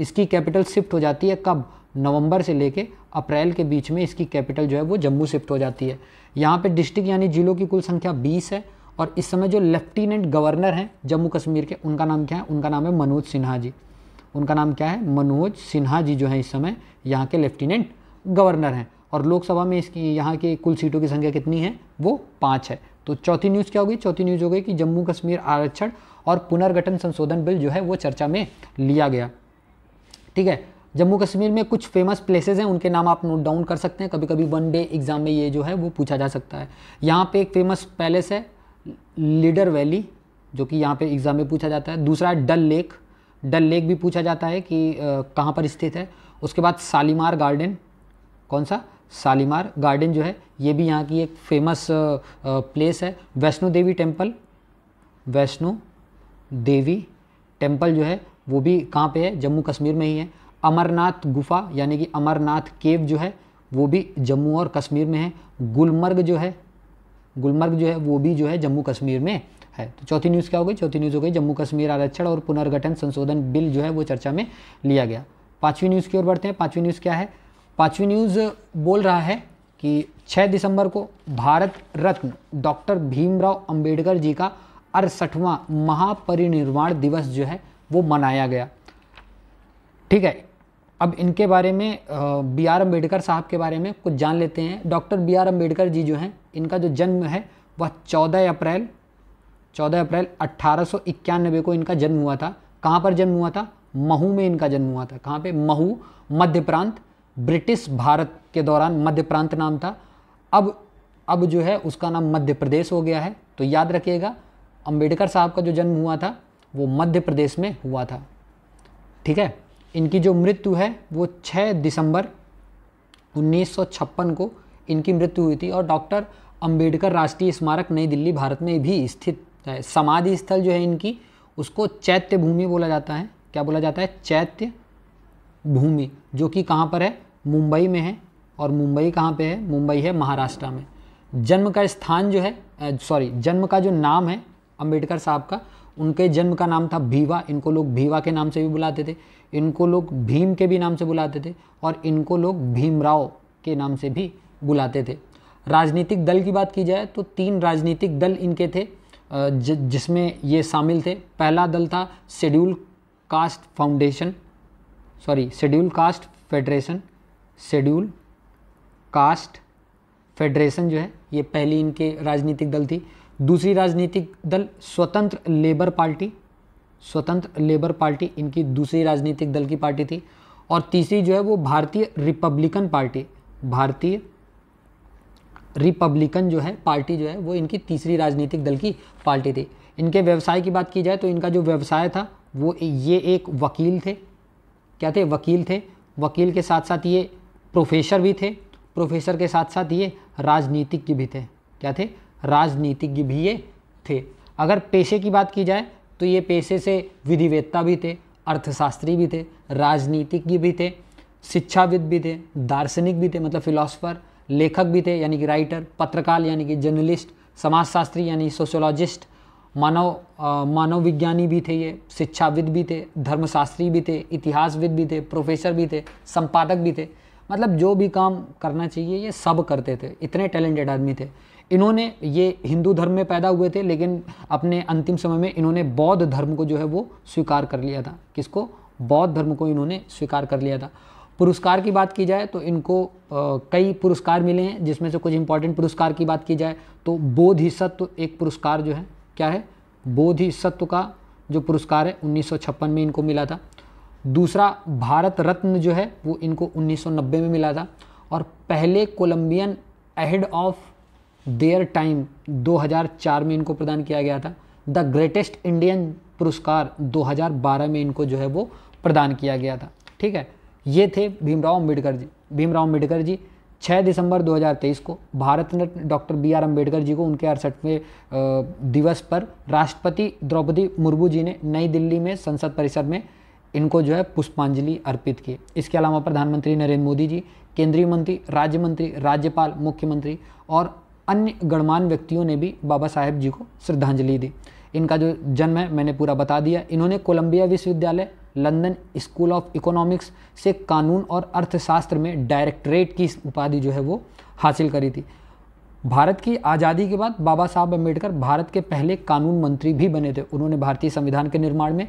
इसकी कैपिटल शिफ्ट हो जाती है कब नवंबर से लेके अप्रैल के बीच में इसकी कैपिटल जो है वो जम्मू शिफ्ट हो जाती है यहाँ पे डिस्ट्रिक्ट यानी ज़िलों की कुल संख्या 20 है और इस समय जो लेफ्टिनेंट गवर्नर हैं जम्मू कश्मीर के उनका नाम क्या है उनका नाम है मनोज सिन्हा जी उनका नाम क्या है मनोज सिन्हा जी जो है इस समय यहाँ के लेफ्टिनेंट गवर्नर हैं और लोकसभा में इसकी यहाँ की कुल सीटों की संख्या कितनी है वो पाँच है तो चौथी न्यूज़ क्या होगी चौथी न्यूज़ हो गई कि जम्मू कश्मीर आरक्षण और पुनर्गठन संशोधन बिल जो है वो चर्चा में लिया गया ठीक है जम्मू कश्मीर में कुछ फेमस प्लेसेस हैं उनके नाम आप नोट डाउन कर सकते हैं कभी कभी वन डे एग्जाम में ये जो है वो पूछा जा सकता है यहाँ पे एक फेमस पैलेस है लीडर वैली जो कि यहाँ पे एग्ज़ाम में पूछा जाता है दूसरा है डल लेक डल लेक भी पूछा जाता है कि कहाँ पर स्थित है उसके बाद सालीमार गार्डन कौन सा सालीमार गार्डन जो है ये भी यहाँ की एक फेमस प्लेस है वैष्णो देवी टेम्पल वैष्णो देवी टेम्पल जो है वो भी कहाँ पे है जम्मू कश्मीर में ही है अमरनाथ गुफा यानी कि अमरनाथ केव जो है वो भी जम्मू और कश्मीर में है गुलमर्ग जो है गुलमर्ग जो है वो भी जो है जम्मू कश्मीर में है तो चौथी न्यूज़ क्या हो गई चौथी न्यूज़ हो गई जम्मू कश्मीर आरक्षण और पुनर्गठन संशोधन बिल जो है वो चर्चा में लिया गया पाँचवीं न्यूज़ की ओर बढ़ते हैं पाँचवीं न्यूज़ क्या है पाँचवीं न्यूज़ बोल रहा है कि छः दिसंबर को भारत रत्न डॉक्टर भीमराव अम्बेडकर जी का अड़सठवां महापरिनिर्वाण दिवस जो है वो मनाया गया ठीक है अब इनके बारे में बी आर अम्बेडकर साहब के बारे में कुछ जान लेते हैं doctor B R Ambedkar ji जो हैं इनका जो जन्म है वह 14 अप्रैल 14 अप्रैल अट्ठारह को इनका जन्म हुआ था कहाँ पर जन्म हुआ था महू में इनका जन्म हुआ था कहाँ पे महू मध्य प्रांत ब्रिटिश भारत के दौरान मध्य प्रांत नाम था अब अब जो है उसका नाम मध्य प्रदेश हो गया है तो याद रखिएगा अंबेडकर साहब का जो जन्म हुआ था वो मध्य प्रदेश में हुआ था ठीक है इनकी जो मृत्यु है वो 6 दिसंबर 1956 को इनकी मृत्यु हुई थी और डॉक्टर अंबेडकर राष्ट्रीय स्मारक नई दिल्ली भारत में भी स्थित है समाधि स्थल जो है इनकी उसको चैत्य भूमि बोला जाता है क्या बोला जाता है चैत्य भूमि जो कि कहाँ पर है मुंबई में है और मुंबई कहाँ पे है मुंबई है महाराष्ट्र में जन्म का स्थान जो है सॉरी जन्म का जो नाम है अंबेडकर साहब का उनके जन्म का नाम था भीवा इनको लोग भीवा के नाम से भी बुलाते थे इनको लोग भीम के भी नाम से बुलाते थे और इनको लोग भीमराव के नाम से भी बुलाते थे राजनीतिक दल की बात की जाए तो तीन राजनीतिक दल इनके थे जिसमें ये शामिल थे पहला दल था schedule caste foundation sorry schedule caste federation schedule caste federation जो है ये पहली इनके राजनीतिक दल थी दूसरी राजनीतिक दल स्वतंत्र लेबर पार्टी स्वतंत्र लेबर पार्टी इनकी दूसरी राजनीतिक दल की पार्टी थी और तीसरी जो है वो भारतीय रिपब्लिकन पार्टी भारतीय रिपब्लिकन जो है पार्टी जो है वो इनकी तीसरी राजनीतिक दल की पार्टी थी इनके व्यवसाय की बात की जाए तो इनका जो व्यवसाय था वो ये एक वकील थे क्या थे वकील थे वकील के साथ साथ ये प्रोफेसर भी थे प्रोफेसर के साथ साथ ये राजनीतिज्ञ भी थे क्या थे राजनीतिज्ञ भी ये थे अगर पेशे की बात की जाए तो ये पेशे से विधिवेत्ता भी थे अर्थशास्त्री भी थे राजनीतिज्ञ भी थे शिक्षाविद भी थे दार्शनिक भी थे मतलब फिलोसफर लेखक भी थे यानी कि राइटर पत्रकार यानी कि जर्नलिस्ट समाजशास्त्री यानी सोशोलॉजिस्ट मानव मानव विज्ञानी भी थे ये शिक्षाविद भी थे धर्मशास्त्री भी थे इतिहासविद भी थे प्रोफेसर भी थे संपादक भी थे मतलब जो भी काम करना चाहिए ये सब करते थे इतने टैलेंटेड आदमी थे इन्होंने ये हिंदू धर्म में पैदा हुए थे लेकिन अपने अंतिम समय में इन्होंने बौद्ध धर्म को जो है वो स्वीकार कर लिया था किसको बौद्ध धर्म को इन्होंने स्वीकार कर लिया था पुरस्कार की बात की जाए तो इनको आ, कई पुरस्कार मिले हैं जिसमें से कुछ इंपॉर्टेंट पुरस्कार की बात की जाए तो बोधिसत्व एक पुरस्कार जो है क्या है बोधिसत्व का जो पुरस्कार है उन्नीस में इनको मिला था दूसरा भारत रत्न जो है वो इनको 1990 में मिला था और पहले Columbian head of their time 2004 में इनको प्रदान किया गया था द ग्रेटेस्ट इंडियन पुरस्कार 2012 में इनको जो है वो प्रदान किया गया था ठीक है ये थे भीमराव अम्बेडकर जी भीमराव अम्बेडकर जी 6 दिसंबर 2023 को Bharat Ratna doctor B R Ambedkar ji को उनके अड़सठवें दिवस पर राष्ट्रपति द्रौपदी मुर्मू जी ने नई दिल्ली में संसद परिसर में इनको जो है पुष्पांजलि अर्पित की इसके अलावा प्रधानमंत्री नरेंद्र मोदी जी केंद्रीय मंत्री राज्य मंत्री राज्यपाल मुख्यमंत्री और अन्य गणमान्य व्यक्तियों ने भी बाबा साहेब जी को श्रद्धांजलि दी इनका जो जन्म है मैंने पूरा बता दिया इन्होंने कोलंबिया विश्वविद्यालय लंदन स्कूल ऑफ इकोनॉमिक्स से कानून और अर्थशास्त्र में डायरेक्टरेट की उपाधि जो है वो हासिल करी थी भारत की आज़ादी के बाद बाबा साहब अम्बेडकर भारत के पहले कानून मंत्री भी बने थे उन्होंने भारतीय संविधान के निर्माण में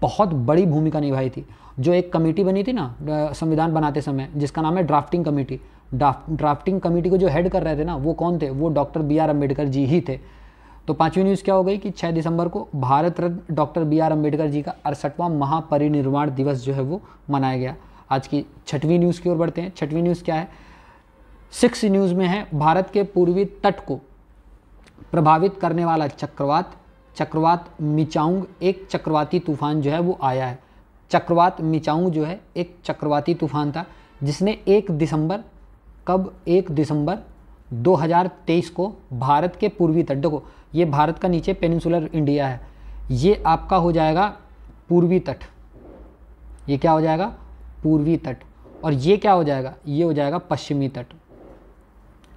बहुत बड़ी भूमिका निभाई थी जो एक कमेटी बनी थी ना संविधान बनाते समय जिसका नाम है ड्राफ्टिंग कमेटी ड्राफ्टिंग कमेटी को जो हेड कर रहे थे ना वो कौन थे वो doctor B R Ambedkar ji ही थे तो पांचवी न्यूज़ क्या हो गई कि 6 दिसंबर को Bharat Ratna doctor B R Ambedkar ji का अड़सठवां महापरिनिर्वाण दिवस जो है वो मनाया गया आज की छठवीं न्यूज़ की ओर बढ़ते हैं छठवीं न्यूज़ क्या है सिक्स न्यूज़ में है भारत के पूर्वी तट को प्रभावित करने वाला चक्रवात चक्रवात मिचाऊंग एक चक्रवाती तूफान जो है वो आया है चक्रवात मिचाऊंग जो है एक चक्रवाती तूफान था जिसने एक दिसंबर कब एक दिसंबर 2023 को भारत के पूर्वी तट देखो ये भारत का नीचे पेनिनसुलर इंडिया है ये आपका हो जाएगा पूर्वी तट ये क्या हो जाएगा पूर्वी तट और ये क्या हो जाएगा ये हो जाएगा पश्चिमी तट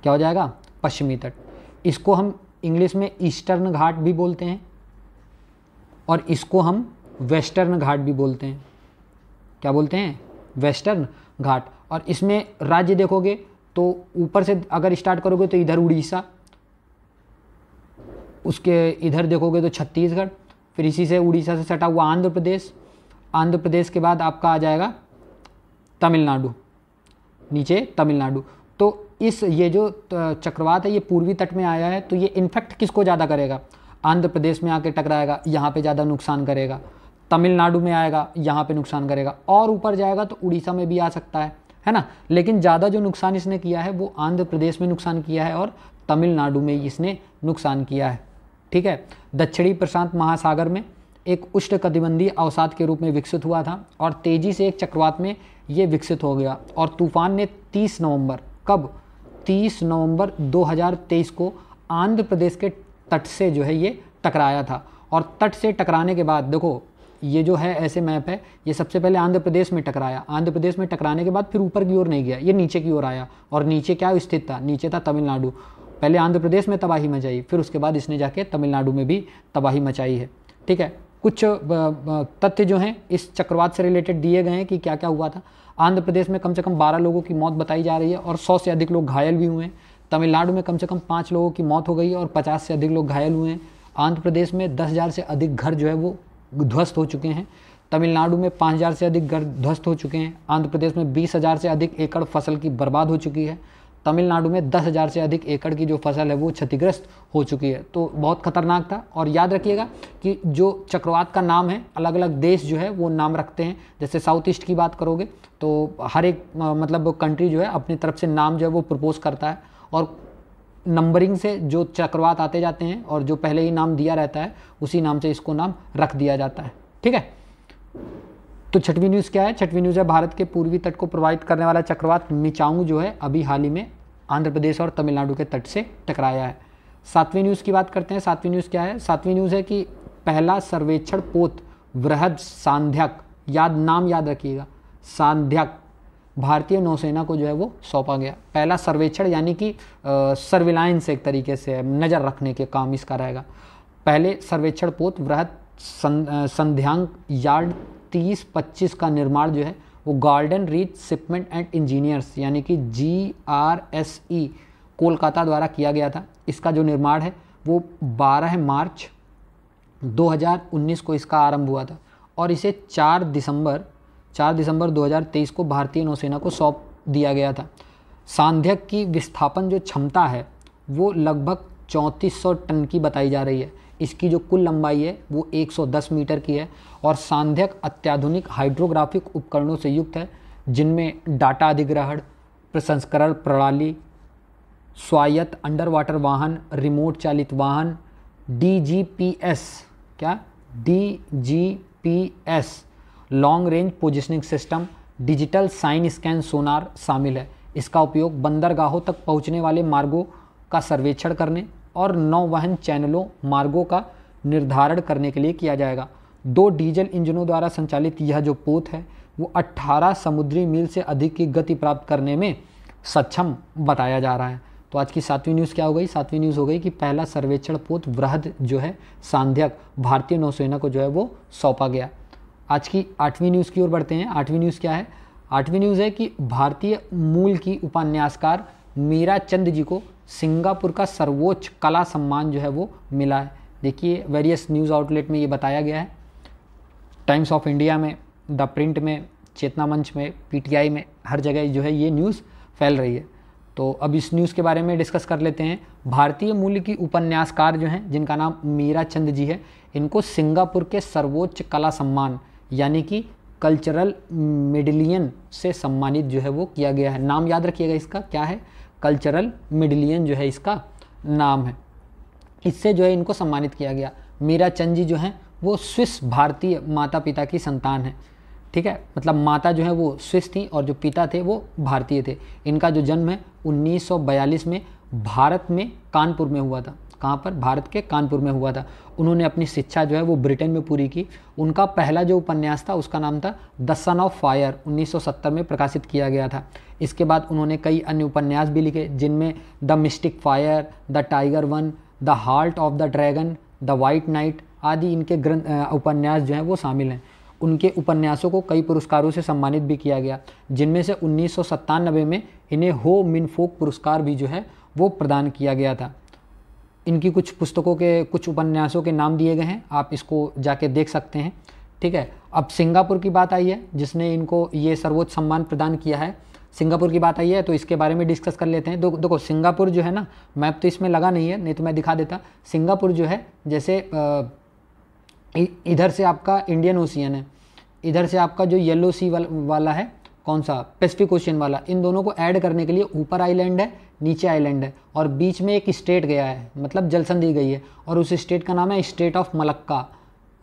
क्या हो जाएगा पश्चिमी तट इसको हम इंग्लिश में ईस्टर्न घाट भी बोलते हैं और इसको हम वेस्टर्न घाट भी बोलते हैं क्या बोलते हैं वेस्टर्न घाट और इसमें राज्य देखोगे तो ऊपर से अगर स्टार्ट करोगे तो इधर उड़ीसा उसके इधर देखोगे तो छत्तीसगढ़ फिर इसी से उड़ीसा से सटा हुआ आंध्र प्रदेश आंध्र प्रदेश के बाद आपका आ जाएगा तमिलनाडु नीचे तमिलनाडु तो इस ये जो चक्रवात है ये पूर्वी तट में आया है तो ये इन्फेक्ट किसको ज़्यादा करेगा आंध्र प्रदेश में आके टकराएगा यहाँ पे ज़्यादा नुकसान करेगा तमिलनाडु में आएगा यहाँ पे नुकसान करेगा और ऊपर जाएगा तो उड़ीसा में भी आ सकता है है ना लेकिन ज़्यादा जो नुकसान इसने किया है वो आंध्र प्रदेश में नुकसान किया है और तमिलनाडु में इसने नुकसान किया है ठीक है दक्षिणी प्रशांत महासागर में एक उष्ण कटिबंधीय अवसाद के रूप में विकसित हुआ था और तेज़ी से एक चक्रवात में ये विकसित हो गया और तूफान ने 30 नवंबर कब 30 नवंबर 2023 को आंध्र प्रदेश के तट से जो है ये टकराया था और तट से टकराने के बाद देखो ये जो है ऐसे मैप है ये सबसे पहले आंध्र प्रदेश में टकराया आंध्र प्रदेश में टकराने के बाद फिर ऊपर की ओर नहीं गया ये नीचे की ओर आया और नीचे क्या स्थित था नीचे था तमिलनाडु पहले आंध्र प्रदेश में तबाही मचाई फिर उसके बाद इसने जाके तमिलनाडु में भी तबाही मचाई है ठीक है कुछ तथ्य जो हैं इस चक्रवात से रिलेटेड दिए गए हैं कि क्या क्या हुआ था आंध्र प्रदेश में कम से कम 12 लोगों की मौत बताई जा रही है और 100 से अधिक लोग घायल भी हुए हैं तमिलनाडु में कम से कम पाँच लोगों की मौत हो गई और पचास से अधिक लोग घायल हुए हैं आंध्र प्रदेश में दस हज़ार से अधिक घर जो है वो ध्वस्त हो चुके हैं तमिलनाडु में 5000 से अधिक घर ध्वस्त हो चुके हैं आंध्र प्रदेश में 20000 से अधिक एकड़ फसल की बर्बाद हो चुकी है तमिलनाडु में 10,000 से अधिक एकड़ की जो फसल है वो क्षतिग्रस्त हो चुकी है तो बहुत खतरनाक था और याद रखिएगा कि जो चक्रवात का नाम है अलग अलग देश जो है वो नाम रखते हैं जैसे साउथ ईस्ट की बात करोगे तो हर एक मतलब कंट्री जो है अपनी तरफ से नाम जो है वो प्रपोज करता है और नंबरिंग से जो चक्रवात आते जाते हैं और जो पहले ही नाम दिया रहता है उसी नाम से इसको नाम रख दिया जाता है ठीक है तो छठवीं न्यूज़ क्या है छठवीं न्यूज़ है भारत के पूर्वी तट को प्रभावित करने वाला चक्रवात मिचाऊ जो है अभी हाल ही में आंध्र प्रदेश और तमिलनाडु के तट से टकराया है सातवीं न्यूज़ की बात करते हैं सातवीं न्यूज़ क्या है सातवीं न्यूज़ है कि पहला सर्वेक्षण पोत वृहद सांध्यक याद नाम याद रखिएगा सांध्यक भारतीय नौसेना को जो है वो सौंपा गया पहला सर्वेक्षण यानी कि सर्विलायंस एक तरीके से नज़र रखने के काम इसका रहेगा पहले सर्वेक्षण पोत वृहत संध्यांग यार्ड तीस पच्चीस का निर्माण जो है वो Garden Reach shipment and engineers यानी कि G R S E Kolkata द्वारा किया गया था इसका जो निर्माण है वो 12 मार्च 2019 को इसका आरंभ हुआ था और इसे 4 दिसंबर चार दिसंबर 2023 को भारतीय नौसेना को सौंप दिया गया था सांध्यक की विस्थापन जो क्षमता है वो लगभग 3400 टन की बताई जा रही है इसकी जो कुल लंबाई है वो 110 मीटर की है और सांध्यक अत्याधुनिक हाइड्रोग्राफिक उपकरणों से युक्त है जिनमें डाटा अधिग्रहण प्रसंस्करण प्रणाली स्वायत्त अंडर वाटर वाहन रिमोट चालित वाहन डी जी पी एस क्या D G P S long range positioning system digital sign scan sonar शामिल है इसका उपयोग बंदरगाहों तक पहुंचने वाले मार्गों का सर्वेक्षण करने और नौवहन चैनलों मार्गों का निर्धारण करने के लिए किया जाएगा दो डीजल इंजनों द्वारा संचालित यह जो पोत है वो 18 समुद्री मील से अधिक की गति प्राप्त करने में सक्षम बताया जा रहा है तो आज की सातवीं न्यूज़ क्या हो गई सातवीं न्यूज़ हो गई कि पहला सर्वेक्षण पोत वृहद जो है सांध्यक भारतीय नौसेना को जो है वो सौंपा गया आज की आठवीं न्यूज़ की ओर बढ़ते हैं आठवीं न्यूज़ क्या है आठवीं न्यूज़ है कि भारतीय मूल की उपन्यासकार मीरा चंद जी को सिंगापुर का सर्वोच्च कला सम्मान जो है वो मिला है देखिए वेरियस न्यूज़ आउटलेट में ये बताया गया है टाइम्स ऑफ इंडिया में द प्रिंट में चेतना मंच में पीटीआई में हर जगह जो है ये न्यूज़ फैल रही है तो अब इस न्यूज़ के बारे में डिस्कस कर लेते हैं भारतीय मूल की उपन्यासकार जो हैं जिनका नाम मीरा चंद जी है इनको सिंगापुर के सर्वोच्च कला सम्मान यानी कि कल्चरल मेडलियन से सम्मानित जो है वो किया गया है नाम याद रखिएगा इसका क्या है कल्चरल मेडलियन जो है इसका नाम है इससे जो है इनको सम्मानित किया गया मीरा चंद जी जो हैं वो स्विस भारतीय माता पिता की संतान है ठीक है मतलब माता जो है वो स्विस थी और जो पिता थे वो भारतीय थे इनका जो जन्म है 1942 में भारत में कानपुर में हुआ था कहाँ पर भारत के कानपुर में हुआ था उन्होंने अपनी शिक्षा जो है वो ब्रिटेन में पूरी की उनका पहला जो उपन्यास था उसका नाम था द सन ऑफ फायर 1970 में प्रकाशित किया गया था इसके बाद उन्होंने कई अन्य उपन्यास भी लिखे जिनमें the Mystic Fire the Tiger one the Heart of the Dragon the White Knight आदि इनके ग्रंथ उपन्यास जो हैं वो शामिल हैं उनके उपन्यासों को कई पुरस्कारों से सम्मानित भी किया गया जिनमें से उन्नीस में इन्हें हो मिनफोक पुरस्कार भी जो है वो प्रदान किया गया था इनकी कुछ पुस्तकों के कुछ उपन्यासों के नाम दिए गए हैं आप इसको जाके देख सकते हैं ठीक है अब सिंगापुर की बात आई है जिसने इनको ये सर्वोच्च सम्मान प्रदान किया है सिंगापुर की बात आई है तो इसके बारे में डिस्कस कर लेते हैं दो देखो सिंगापुर जो है ना मैप तो इसमें लगा नहीं है नहीं तो मैं दिखा देता सिंगापुर जो है जैसे इधर से आपका इंडियन ओशियन है इधर से आपका जो येलो सी वाला है कौन सा पैसिफिक ओशियन वाला इन दोनों को ऐड करने के लिए ऊपर आइलैंड है नीचे आइलैंड है और बीच में एक स्टेट गया है मतलब जलसन दी गई है और उस स्टेट का नाम है स्टेट ऑफ मलक्का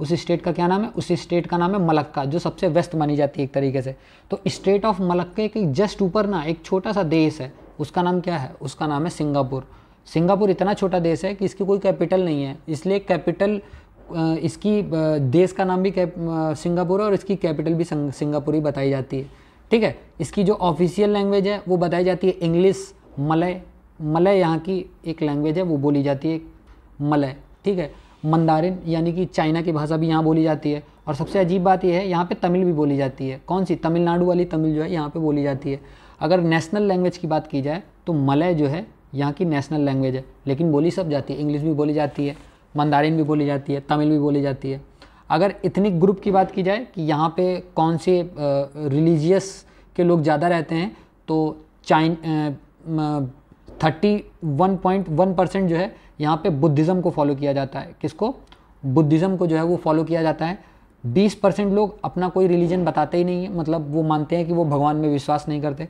उस स्टेट का क्या नाम है उस स्टेट का नाम है मलक्का जो सबसे वेस्ट मानी जाती है एक तरीके से तो स्टेट ऑफ मलक्के के जस्ट ऊपर ना एक छोटा सा देश है उसका नाम क्या है उसका नाम है सिंगापुर सिंगापुर इतना छोटा देश है कि इसकी कोई कैपिटल नहीं है इसलिए कैपिटल इसकी देश का नाम भी सिंगापुर है और इसकी कैपिटल भी सिंगापुर ही बताई जाती है ठीक है इसकी जो ऑफिशियल लैंग्वेज है वो बताई जाती है इंग्लिश मलय मलय यहाँ की एक लैंग्वेज है वो बोली जाती है मलय ठीक है मंदारिन यानी कि चाइना की भाषा भी यहाँ बोली जाती है और सबसे अजीब बात यह है यहाँ पे तमिल भी बोली जाती है कौन सी तमिलनाडु वाली तमिल जो है यहाँ पे बोली जाती है अगर नेशनल लैंग्वेज की बात की जाए तो मलय जो है यहाँ की नेशनल लैंग्वेज है लेकिन बोली सब जाती है इंग्लिश भी बोली जाती है मंदारिन भी बोली जाती है तमिल भी बोली जाती है अगर इथनिक ग्रुप की बात की जाए कि यहाँ पर कौन से रिलीजियस के लोग ज़्यादा रहते हैं तो Chinese thirty one point one percent जो है यहाँ पे बुद्धिज़्म को फॉलो किया जाता है किसको बुद्धिज़्म को जो है वो फॉलो किया जाता है बीस परसेंट लोग अपना कोई रिलीजन बताते ही नहीं है मतलब वो मानते हैं कि वो भगवान में विश्वास नहीं करते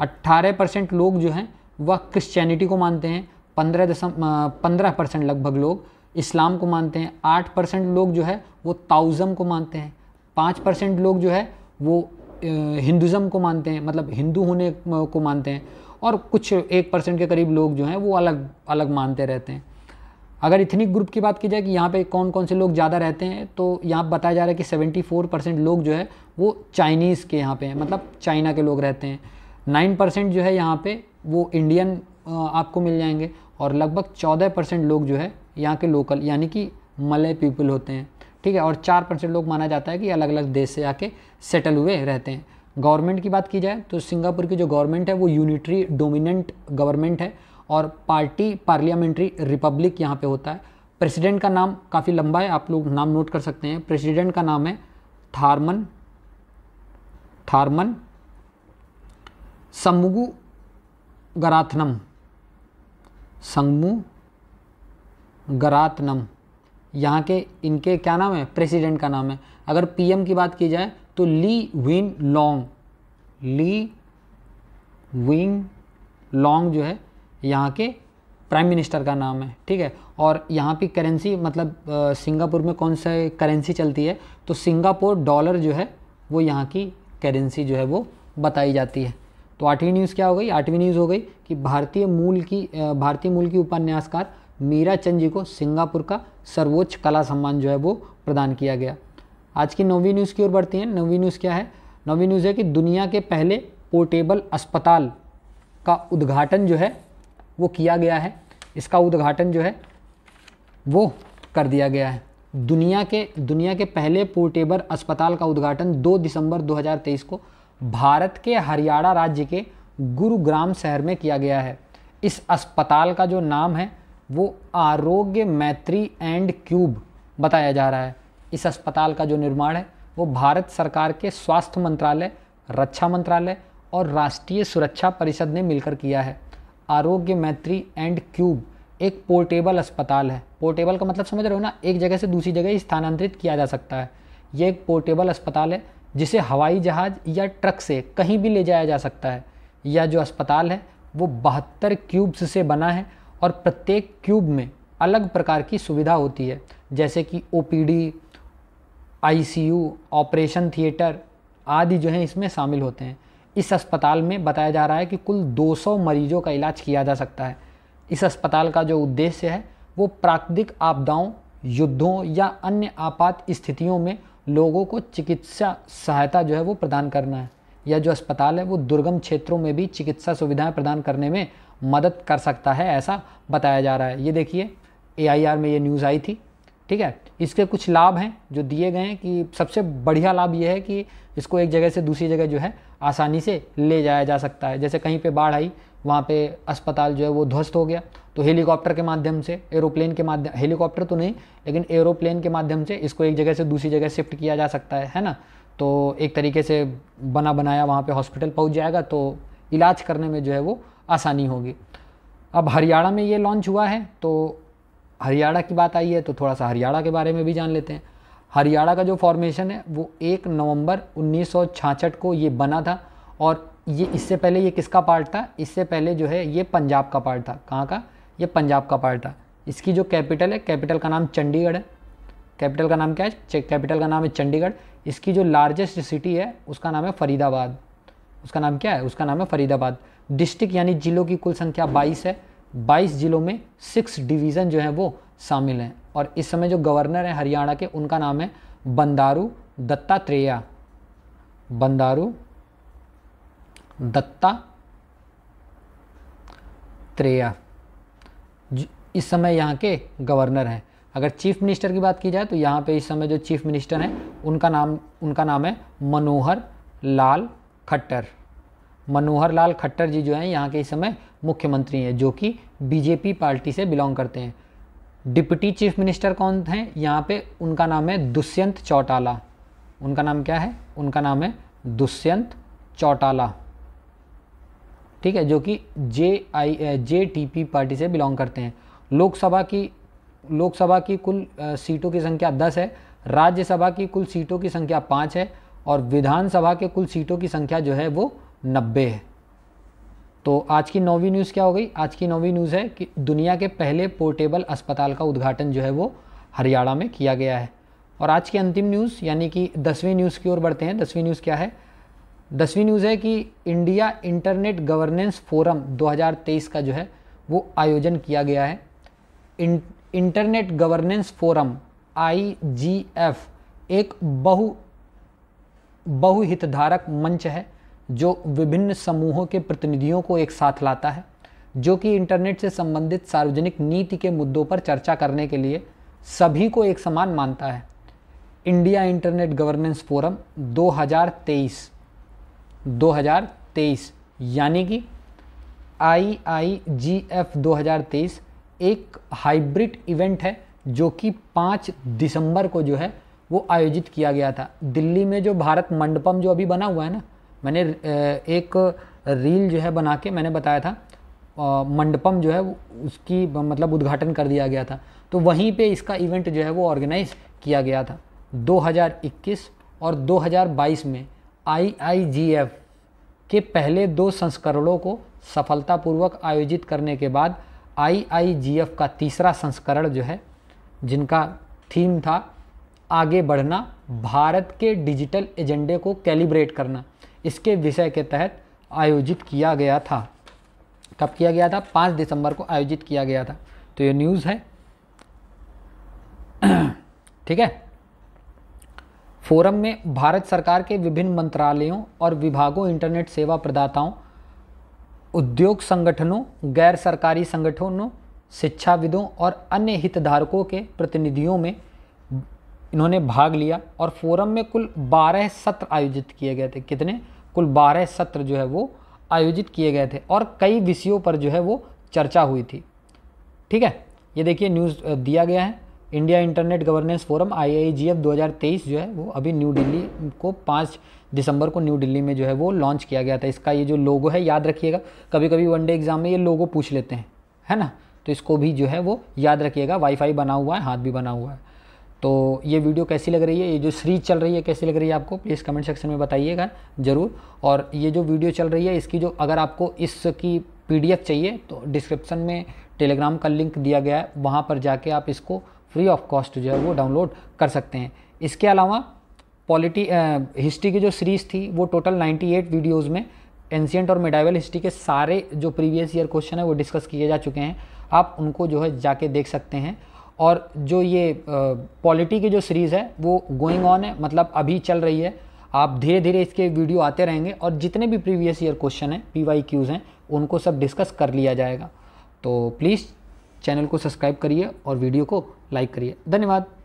अट्ठारह परसेंट लोग जो हैं वह क्रिश्चियनिटी को मानते हैं पंद्रह दशम पंद्रह परसेंट लगभग लोग इस्लाम को मानते हैं आठ परसेंट लोग जो है वो ताउज़म को मानते हैं पाँच परसेंट लोग जो है वो हिंदुज़म को मानते हैं मतलब हिंदू होने को मानते हैं और कुछ एक परसेंट के करीब लोग जो हैं वो अलग अलग मानते रहते हैं अगर इथनिक ग्रुप की बात की जाए कि यहाँ पे कौन कौन से लोग ज़्यादा रहते हैं तो यहाँ बताया जा रहा है कि सेवेंटी फोर परसेंट लोग जो है वो चाइनीज़ के यहाँ पे हैं मतलब चाइना के लोग रहते हैं नाइन परसेंट जो है यहाँ पे वो इंडियन आपको मिल जाएंगे और लगभग चौदह परसेंट लोग जो है यहाँ के लोकल यानी कि मलय पीपल होते हैं ठीक है और चार परसेंट लोग माना जाता है कि अलग अलग देश से आके सेटल हुए रहते हैं गवर्नमेंट की बात की जाए तो सिंगापुर की जो गवर्नमेंट है वो यूनिटरी डोमिनेंट गवर्नमेंट है और पार्टी पार्लियामेंट्री रिपब्लिक यहाँ पे होता है प्रेसिडेंट का नाम काफ़ी लंबा है आप लोग नाम नोट कर सकते हैं प्रेसिडेंट का नाम है थारमन थारमन सम्मुगु गराथनम संगमू गराथनम यहाँ के इनके क्या नाम है प्रेसिडेंट का नाम है अगर पीएम की बात की जाए तो Lee Win Long Lee Wing Long जो है यहाँ के प्राइम मिनिस्टर का नाम है ठीक है और यहाँ की करेंसी मतलब सिंगापुर में कौन सा करेंसी चलती है तो सिंगापुर डॉलर जो है वो यहाँ की करेंसी जो है वो बताई जाती है तो आठवीं न्यूज़ क्या हो गई आठवीं न्यूज़ हो गई कि भारतीय मूल की भारतीय मूल की उपन्यासकार मीरा चंद जी को सिंगापुर का सर्वोच्च कला सम्मान जो है वो प्रदान किया गया आज की नौवीं न्यूज़ की ओर बढ़ती हैं नवी न्यूज़ क्या है नवी न्यूज़ है कि दुनिया के पहले पोर्टेबल अस्पताल का उद्घाटन जो है वो किया गया है इसका उद्घाटन जो है वो कर दिया गया है दुनिया के दुनिया के पहले पोर्टेबल अस्पताल का उद्घाटन 2 दिसंबर 2023 को भारत के हरियाणा राज्य के गुरुग्राम शहर में किया गया है इस अस्पताल का जो नाम है वो आरोग्य मैत्री एंड क्यूब बताया जा रहा है इस अस्पताल का जो निर्माण है वो भारत सरकार के स्वास्थ्य मंत्रालय रक्षा मंत्रालय और राष्ट्रीय सुरक्षा परिषद ने मिलकर किया है आरोग्य मैत्री एंड क्यूब एक पोर्टेबल अस्पताल है पोर्टेबल का मतलब समझ रहे हो ना एक जगह से दूसरी जगह स्थानांतरित किया जा सकता है ये एक पोर्टेबल अस्पताल है जिसे हवाई जहाज या ट्रक से कहीं भी ले जाया जा सकता है यह जो अस्पताल है वो बहत्तर क्यूब्स से बना है और प्रत्येक क्यूब में अलग प्रकार की सुविधा होती है जैसे कि ओ आईसीयू, ऑपरेशन थिएटर आदि जो हैं इसमें शामिल होते हैं इस अस्पताल में बताया जा रहा है कि कुल 200 मरीजों का इलाज किया जा सकता है इस अस्पताल का जो उद्देश्य है वो प्राकृतिक आपदाओं युद्धों या अन्य आपात स्थितियों में लोगों को चिकित्सा सहायता जो है वो प्रदान करना है यह जो अस्पताल है वो दुर्गम क्षेत्रों में भी चिकित्सा सुविधाएं प्रदान करने में मदद कर सकता है ऐसा बताया जा रहा है ये देखिए एआईआर में ये न्यूज़ आई थी ठीक है इसके कुछ लाभ हैं जो दिए गए हैं कि सबसे बढ़िया लाभ ये है कि इसको एक जगह से दूसरी जगह जो है आसानी से ले जाया जा सकता है जैसे कहीं पे बाढ़ आई वहाँ पे अस्पताल जो है वो ध्वस्त हो गया तो हेलीकॉप्टर के माध्यम से एरोप्लेन के माध्यम हेलीकॉप्टर तो नहीं लेकिन एरोप्लेन के माध्यम से इसको एक जगह से दूसरी जगह शिफ्ट किया जा सकता है है ना तो एक तरीके से बना बनाया वहाँ पर हॉस्पिटल पहुँच जाएगा तो इलाज करने में जो है वो आसानी होगी अब हरियाणा में ये लॉन्च हुआ है तो हरियाणा की बात आई है तो थोड़ा सा हरियाणा के बारे में भी जान लेते हैं हरियाणा का जो फॉर्मेशन है वो एक नवंबर उन्नीस को ये बना था और ये इससे पहले ये किसका पार्ट था इससे पहले जो है ये पंजाब का पार्ट था कहाँ का ये पंजाब का पार्ट था इसकी जो कैपिटल है कैपिटल का नाम चंडीगढ़ है कैपिटल का नाम क्या है कैपिटल का नाम है चंडीगढ़ इसकी जो लार्जेस्ट सिटी है उसका नाम है फरीदाबाद उसका नाम क्या है उसका नाम है फरीदाबाद डिस्ट्रिक्ट यानी ज़िलों की कुल संख्या 22 है 22 जिलों में सिक्स डिवीज़न जो है वो शामिल हैं और इस समय जो गवर्नर हैं हरियाणा के उनका नाम है बंदारू दत्तात्रेया बंदारू दत्ता त्रेया इस समय यहाँ के गवर्नर हैं अगर चीफ मिनिस्टर की बात की जाए तो यहाँ पे इस समय जो चीफ मिनिस्टर हैं उनका नाम उनका नाम है मनोहर लाल खट्टर मनोहर लाल खट्टर जी जो हैं यहाँ के इस समय मुख्यमंत्री हैं जो कि बीजेपी पार्टी से बिलोंग करते हैं डिप्टी चीफ मिनिस्टर कौन हैं यहाँ पे उनका नाम है दुष्यंत चौटाला उनका नाम क्या है उनका नाम है दुष्यंत चौटाला ठीक है जो कि J I J T P party से बिलोंग करते हैं लोकसभा की लोकसभा की कुल सीटों की संख्या दस है राज्यसभा की कुल सीटों की संख्या पाँच है और विधानसभा के कुल सीटों की संख्या जो है वो नब्बे है तो आज की नौवीं न्यूज़ क्या हो गई आज की नौवीं न्यूज़ है कि दुनिया के पहले पोर्टेबल अस्पताल का उद्घाटन जो है वो हरियाणा में किया गया है और आज की अंतिम न्यूज़ यानी कि दसवीं न्यूज़ की ओर बढ़ते हैं दसवीं न्यूज़ क्या है दसवीं न्यूज़ है कि इंडिया इंटरनेट गवर्नेंस फोरम 2023 का जो है वो आयोजन किया गया है इं, इंटरनेट गवर्नेंस फोरम आई एक बहु बहुहितधारक मंच है जो विभिन्न समूहों के प्रतिनिधियों को एक साथ लाता है जो कि इंटरनेट से संबंधित सार्वजनिक नीति के मुद्दों पर चर्चा करने के लिए सभी को एक समान मानता है इंडिया इंटरनेट गवर्नेंस फोरम 2023 2023 यानी कि आई आई जी एफ दो एक हाइब्रिड इवेंट है जो कि 5 दिसंबर को जो है वो आयोजित किया गया था दिल्ली में जो भारत मंडपम जो अभी बना हुआ है ना मैंने एक रील जो है बना के मैंने बताया था मंडपम जो है उसकी मतलब उद्घाटन कर दिया गया था तो वहीं पे इसका इवेंट जो है वो ऑर्गेनाइज किया गया था 2021 और 2022 में आईआईजीएफ के पहले दो संस्करणों को सफलतापूर्वक आयोजित करने के बाद आईआईजीएफ का तीसरा संस्करण जो है जिनका थीम था आगे बढ़ना भारत के डिजिटल एजेंडे को कैलिब्रेट करना इसके विषय के तहत आयोजित किया गया था कब किया गया था पाँच दिसंबर को आयोजित किया गया था तो ये न्यूज़ है *clears throat* ठीक है फोरम में भारत सरकार के विभिन्न मंत्रालयों और विभागों इंटरनेट सेवा प्रदाताओं उद्योग संगठनों गैर सरकारी संगठनों शिक्षाविदों और अन्य हितधारकों के प्रतिनिधियों में इन्होंने भाग लिया और फोरम में कुल 12 सत्र आयोजित किए गए थे कितने कुल 12 सत्र जो है वो आयोजित किए गए थे और कई विषयों पर जो है वो चर्चा हुई थी ठीक है ये देखिए न्यूज़ दिया गया है India Internet Governance Forum I I G F दो हज़ार तेईस जो है वो अभी न्यू दिल्ली को पाँच दिसंबर को न्यू दिल्ली में जो है वो लॉन्च किया गया था इसका ये जो लोगो है याद रखिएगा कभी कभी वनडे एग्जाम में ये लोगो पूछ लेते हैं है ना तो इसको भी जो है वो याद रखिएगा वाईफाई बना हुआ है हाथ भी बना हुआ है तो ये वीडियो कैसी लग रही है ये जो सीरीज चल रही है कैसी लग रही है आपको प्लीज़ कमेंट सेक्शन में बताइएगा ज़रूर और ये जो वीडियो चल रही है इसकी जो अगर आपको इसकी पीडीएफ चाहिए तो डिस्क्रिप्शन में टेलीग्राम का लिंक दिया गया है वहाँ पर जाके आप इसको फ्री ऑफ कॉस्ट जो है वो डाउनलोड कर सकते हैं इसके अलावा पॉलिटी हिस्ट्री की जो सीरीज़ थी वो टोटल 98 वीडियोस में एनशियट और मेडाइवल हिस्ट्री के सारे जो प्रीवियस ईयर क्वेश्चन है वो डिस्कस किए जा चुके हैं आप उनको जो है जाके देख सकते हैं और जो ये पॉलिटी की जो सीरीज़ है वो गोइंग ऑन है मतलब अभी चल रही है आप धीरे धीरे इसके वीडियो आते रहेंगे और जितने भी प्रीवियस ईयर क्वेश्चन हैं पी वाई क्यूज़ हैं उनको सब डिस्कस कर लिया जाएगा तो प्लीज़ चैनल को सब्सक्राइब करिए और वीडियो को लाइक करिए धन्यवाद